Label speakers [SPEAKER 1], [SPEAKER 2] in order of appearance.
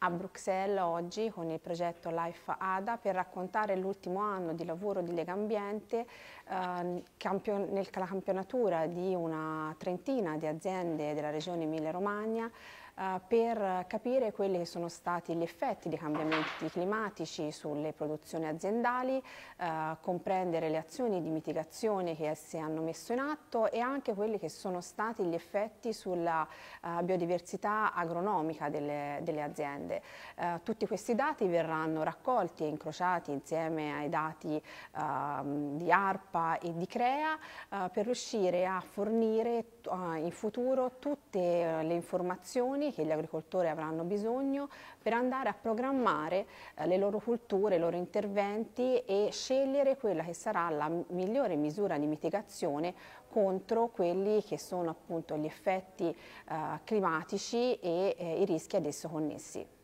[SPEAKER 1] a Bruxelles oggi con il progetto Life ADA per raccontare l'ultimo anno di lavoro di Lega Ambiente eh, campion nella campionatura di una trentina di aziende della regione Emilia-Romagna eh, per capire quelli che sono stati gli effetti dei cambiamenti climatici sulle produzioni aziendali, eh, comprendere le azioni di mitigazione che esse hanno messo in atto e anche quelli che sono stati gli effetti sulla eh, biodiversità agronomica delle, delle aziende. Eh, tutti questi dati verranno raccolti e incrociati insieme ai dati ehm, di ARPA e di CREA eh, per riuscire a fornire in futuro tutte le informazioni che gli agricoltori avranno bisogno per andare a programmare eh, le loro culture, i loro interventi e scegliere quella che sarà la migliore misura di mitigazione contro quelli che sono appunto gli effetti eh, climatici e eh, i rischi ad esso connessi.